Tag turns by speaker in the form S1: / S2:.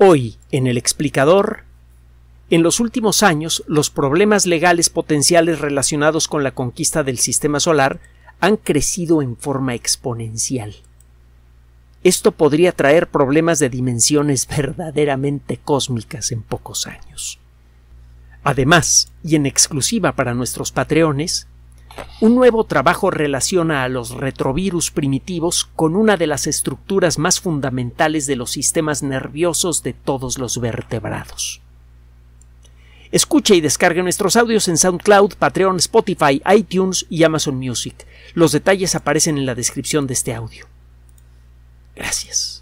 S1: Hoy, en el explicador, en los últimos años, los problemas legales potenciales relacionados con la conquista del sistema solar han crecido en forma exponencial. Esto podría traer problemas de dimensiones verdaderamente cósmicas en pocos años. Además, y en exclusiva para nuestros patreones, un nuevo trabajo relaciona a los retrovirus primitivos con una de las estructuras más fundamentales de los sistemas nerviosos de todos los vertebrados. Escuche y descargue nuestros audios en SoundCloud, Patreon, Spotify, iTunes y Amazon Music. Los detalles aparecen en la descripción de este audio. Gracias.